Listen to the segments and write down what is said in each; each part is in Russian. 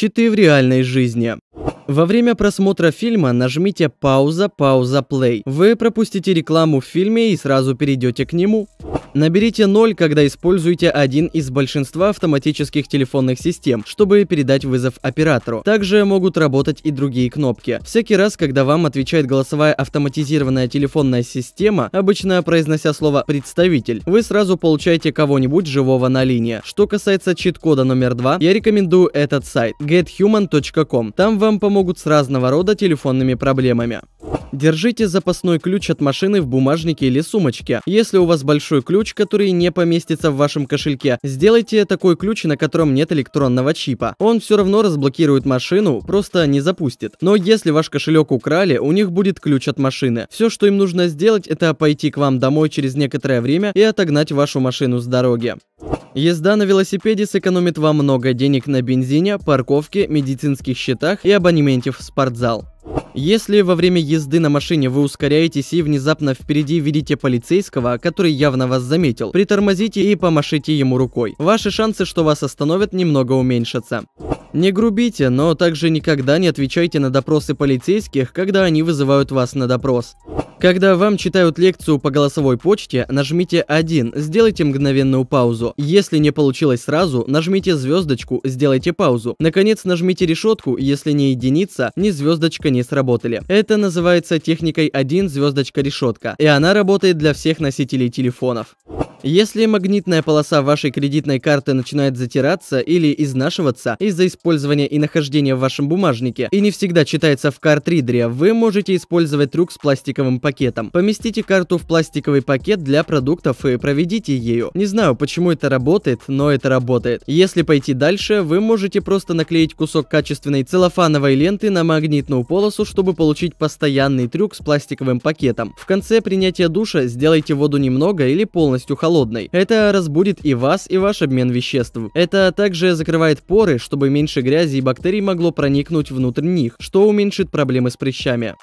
читы в реальной жизни. Во время просмотра фильма нажмите «Пауза», «Пауза», «Плей». Вы пропустите рекламу в фильме и сразу перейдете к нему. Наберите 0, когда используете один из большинства автоматических телефонных систем, чтобы передать вызов оператору. Также могут работать и другие кнопки. Всякий раз, когда вам отвечает голосовая автоматизированная телефонная система, обычно произнося слово «представитель», вы сразу получаете кого-нибудь живого на линии. Что касается чит-кода номер 2, я рекомендую этот сайт gethuman.com. Там вам помогут могут с разного рода телефонными проблемами. Держите запасной ключ от машины в бумажнике или сумочке. Если у вас большой ключ, который не поместится в вашем кошельке, сделайте такой ключ, на котором нет электронного чипа. Он все равно разблокирует машину, просто не запустит. Но если ваш кошелек украли, у них будет ключ от машины. Все, что им нужно сделать, это пойти к вам домой через некоторое время и отогнать вашу машину с дороги. Езда на велосипеде сэкономит вам много денег на бензине, парковке, медицинских счетах и абонементе в спортзал. Если во время езды на машине вы ускоряетесь и внезапно впереди видите полицейского, который явно вас заметил, притормозите и помашите ему рукой. Ваши шансы, что вас остановят, немного уменьшатся. Не грубите, но также никогда не отвечайте на допросы полицейских, когда они вызывают вас на допрос. Когда вам читают лекцию по голосовой почте, нажмите 1, сделайте мгновенную паузу. Если не получилось сразу, нажмите звездочку, сделайте паузу. Наконец, нажмите решетку, если не единица, ни звездочка не сработали. Это называется техникой 1 звездочка решетка, и она работает для всех носителей телефонов. Если магнитная полоса вашей кредитной карты начинает затираться или изнашиваться из-за использования и нахождения в вашем бумажнике и не всегда читается в картридере, вы можете использовать трюк с пластиковым пакетом. Поместите карту в пластиковый пакет для продуктов и проведите ею. Не знаю, почему это работает, но это работает. Если пойти дальше, вы можете просто наклеить кусок качественной целлофановой ленты на магнитную полосу, чтобы получить постоянный трюк с пластиковым пакетом. В конце принятия душа сделайте воду немного или полностью холодной холодной. Это разбудит и вас, и ваш обмен веществ. Это также закрывает поры, чтобы меньше грязи и бактерий могло проникнуть внутрь них, что уменьшит проблемы с прыщами.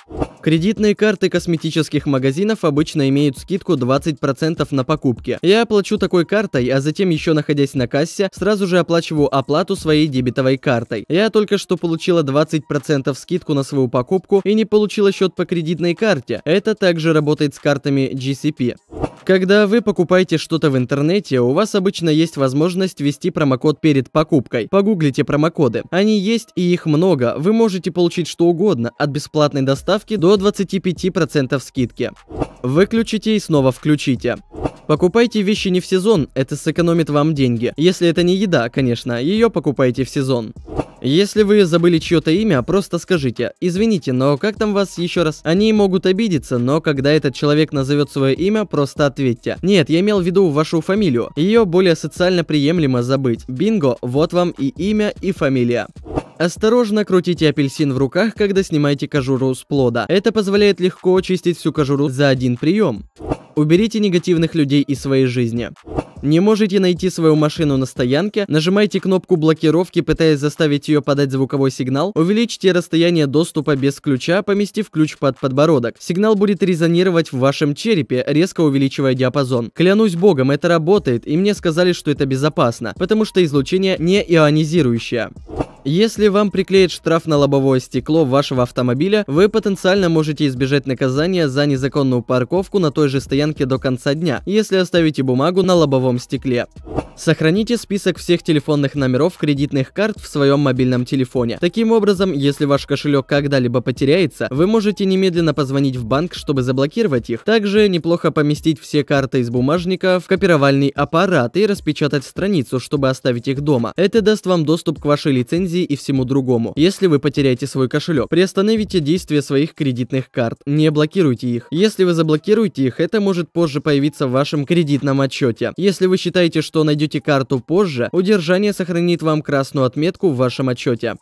Кредитные карты косметических магазинов обычно имеют скидку 20% на покупки. Я оплачу такой картой, а затем еще находясь на кассе, сразу же оплачиваю оплату своей дебетовой картой. Я только что получила 20% скидку на свою покупку и не получила счет по кредитной карте. Это также работает с картами GCP. Когда вы покупаете что-то в интернете, у вас обычно есть возможность ввести промокод перед покупкой. Погуглите промокоды. Они есть и их много. Вы можете получить что угодно, от бесплатной доставки до 25% скидки. Выключите и снова включите. Покупайте вещи не в сезон, это сэкономит вам деньги. Если это не еда, конечно, ее покупайте в сезон. Если вы забыли чье-то имя, просто скажите «Извините, но как там вас еще раз?» Они могут обидеться, но когда этот человек назовет свое имя, просто ответьте. Нет, я имел в виду вашу фамилию. Ее более социально приемлемо забыть. Бинго, вот вам и имя, и фамилия. Осторожно крутите апельсин в руках, когда снимаете кожуру с плода. Это позволяет легко очистить всю кожуру за один прием. Уберите негативных людей из своей жизни. Не можете найти свою машину на стоянке? Нажимайте кнопку блокировки, пытаясь заставить ее подать звуковой сигнал. Увеличьте расстояние доступа без ключа, поместив ключ под подбородок. Сигнал будет резонировать в вашем черепе, резко увеличивая диапазон. Клянусь богом, это работает, и мне сказали, что это безопасно, потому что излучение не ионизирующее. Если вам приклеят штраф на лобовое стекло вашего автомобиля, вы потенциально можете избежать наказания за незаконную парковку на той же стоянке до конца дня, если оставите бумагу на лобовом стекле. Сохраните список всех телефонных номеров кредитных карт в своем мобильном телефоне. Таким образом, если ваш кошелек когда-либо потеряется, вы можете немедленно позвонить в банк, чтобы заблокировать их. Также неплохо поместить все карты из бумажника в копировальный аппарат и распечатать страницу, чтобы оставить их дома. Это даст вам доступ к вашей лицензии связи и всему другому. Если вы потеряете свой кошелек, приостановите действие своих кредитных карт, не блокируйте их. Если вы заблокируете их, это может позже появиться в вашем кредитном отчете. Если вы считаете, что найдете карту позже, удержание сохранит вам красную отметку в вашем отчете.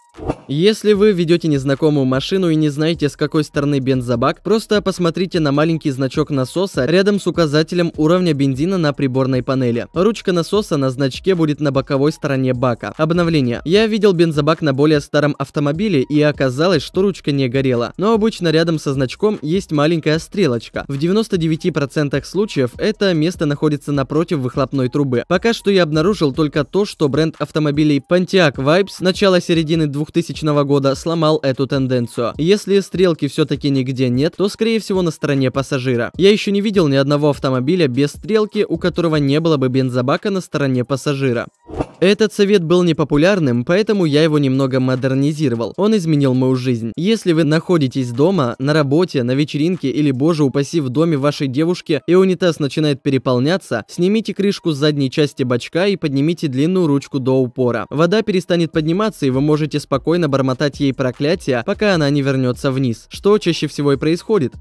Если вы ведете незнакомую машину и не знаете, с какой стороны бензобак, просто посмотрите на маленький значок насоса рядом с указателем уровня бензина на приборной панели. Ручка насоса на значке будет на боковой стороне бака. Обновление. Я видел бензобак на более старом автомобиле и оказалось, что ручка не горела. Но обычно рядом со значком есть маленькая стрелочка. В 99% случаев это место находится напротив выхлопной трубы. Пока что я обнаружил только то, что бренд автомобилей Pontiac Vibes начала середины 2000 2000 года сломал эту тенденцию. Если стрелки все-таки нигде нет, то скорее всего на стороне пассажира. Я еще не видел ни одного автомобиля без стрелки, у которого не было бы бензобака на стороне пассажира. Этот совет был непопулярным, поэтому я его немного модернизировал. Он изменил мою жизнь. Если вы находитесь дома, на работе, на вечеринке или, боже упаси, в доме вашей девушки и унитаз начинает переполняться, снимите крышку с задней части бачка и поднимите длинную ручку до упора. Вода перестанет подниматься, и вы можете спокойно бормотать ей проклятие, пока она не вернется вниз, что чаще всего и происходит.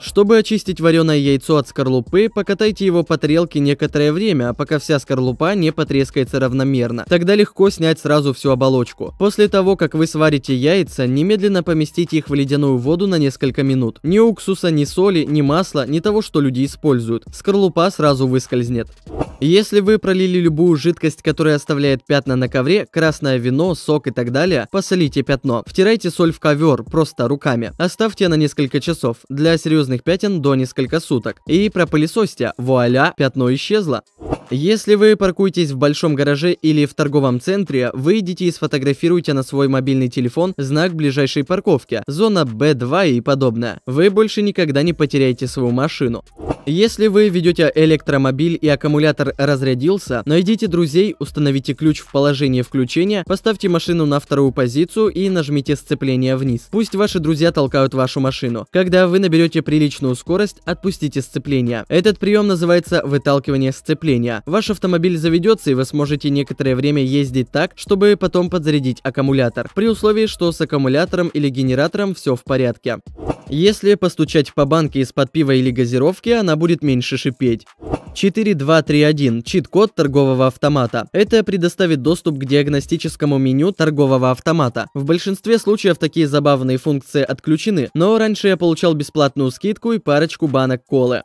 Чтобы очистить вареное яйцо от скорлупы, покатайте его по тарелке некоторое время, а пока вся скорлупа не потрескается равномерно равномерно. Тогда легко снять сразу всю оболочку. После того, как вы сварите яйца, немедленно поместите их в ледяную воду на несколько минут. Ни уксуса, ни соли, ни масла, ни того, что люди используют. Скорлупа сразу выскользнет. Если вы пролили любую жидкость, которая оставляет пятна на ковре, красное вино, сок и так далее, посолите пятно. Втирайте соль в ковер, просто руками. Оставьте на несколько часов, для серьезных пятен до несколько суток. И пропылесосьте, вуаля, пятно исчезло. Если вы паркуетесь в большом гараже или в торговом центре, выйдите и сфотографируйте на свой мобильный телефон знак ближайшей парковки, зона B2 и подобное. Вы больше никогда не потеряете свою машину. Если вы ведете электромобиль и аккумулятор разрядился, найдите друзей, установите ключ в положение включения, поставьте машину на вторую позицию и нажмите сцепление вниз. Пусть ваши друзья толкают вашу машину. Когда вы наберете приличную скорость, отпустите сцепление. Этот прием называется выталкивание сцепления. Ваш автомобиль заведется и вы сможете некоторое время ездить так, чтобы потом подзарядить аккумулятор. При условии, что с аккумулятором или генератором все в порядке. Если постучать по банке из-под пива или газировки, она будет меньше шипеть. 4231 – чит-код торгового автомата. Это предоставит доступ к диагностическому меню торгового автомата. В большинстве случаев такие забавные функции отключены, но раньше я получал бесплатную скидку и парочку банок колы.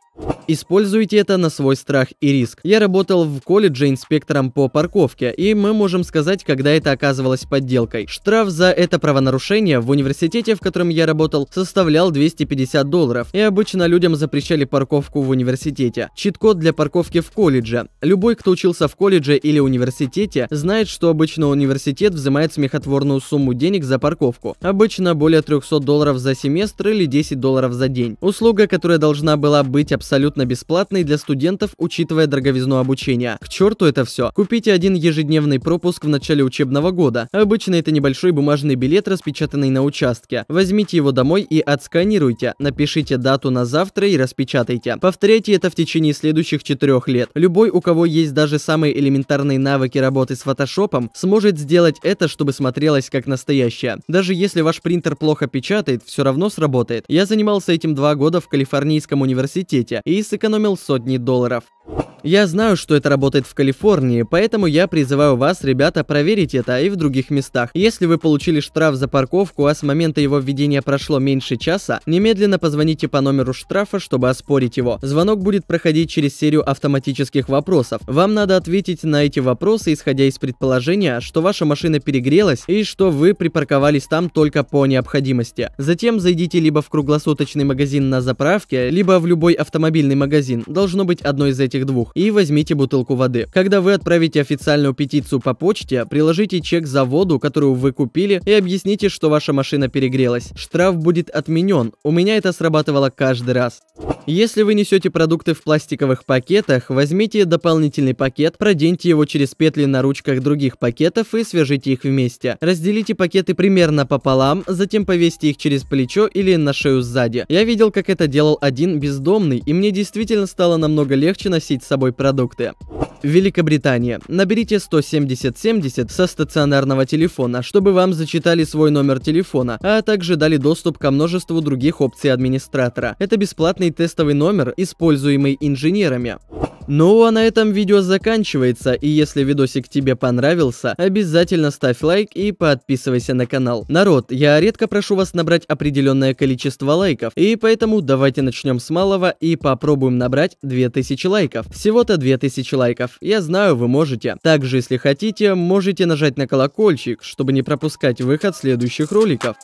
Используйте это на свой страх и риск. Я работал в колледже инспектором по парковке, и мы можем сказать, когда это оказывалось подделкой. Штраф за это правонарушение в университете, в котором я работал, составлял 250 долларов, и обычно людям запрещали парковку в университете. Чит-код для парковки в колледже. Любой, кто учился в колледже или университете, знает, что обычно университет взимает смехотворную сумму денег за парковку. Обычно более 300 долларов за семестр или 10 долларов за день. Услуга, которая должна была быть абсолютно бесплатной для студентов, учитывая дороговизну обучения. К черту это все. Купите один ежедневный пропуск в начале учебного года. Обычно это небольшой бумажный билет, распечатанный на участке. Возьмите его домой и отсканируйте забронируйте, напишите дату на завтра и распечатайте. Повторяйте это в течение следующих 4 лет. Любой, у кого есть даже самые элементарные навыки работы с фотошопом, сможет сделать это, чтобы смотрелось как настоящее. Даже если ваш принтер плохо печатает, все равно сработает. Я занимался этим два года в Калифорнийском университете и сэкономил сотни долларов. Я знаю, что это работает в Калифорнии, поэтому я призываю вас, ребята, проверить это и в других местах. Если вы получили штраф за парковку, а с момента его введения прошло меньше часа, немедленно позвоните по номеру штрафа, чтобы оспорить его. Звонок будет проходить через серию автоматических вопросов. Вам надо ответить на эти вопросы, исходя из предположения, что ваша машина перегрелась и что вы припарковались там только по необходимости. Затем зайдите либо в круглосуточный магазин на заправке, либо в любой автомобильный магазин. Должно быть одно из этих двух и возьмите бутылку воды. Когда вы отправите официальную петицию по почте, приложите чек за воду, которую вы купили, и объясните, что ваша машина перегрелась. Штраф будет отменен. У меня это срабатывало каждый раз. Если вы несете продукты в пластиковых пакетах, возьмите дополнительный пакет, проденьте его через петли на ручках других пакетов и свяжите их вместе. Разделите пакеты примерно пополам, затем повесьте их через плечо или на шею сзади. Я видел, как это делал один бездомный, и мне действительно стало намного легче носить с собой продукты. Великобритания. Наберите 17070 со стационарного телефона, чтобы вам зачитали свой номер телефона, а также дали доступ ко множеству других опций администратора. Это бесплатный тестовый номер, используемый инженерами. Ну а на этом видео заканчивается, и если видосик тебе понравился, обязательно ставь лайк и подписывайся на канал. Народ, я редко прошу вас набрать определенное количество лайков, и поэтому давайте начнем с малого и попробуем набрать 2000 лайков. Всего-то 2000 лайков. Я знаю, вы можете. Также, если хотите, можете нажать на колокольчик, чтобы не пропускать выход следующих роликов.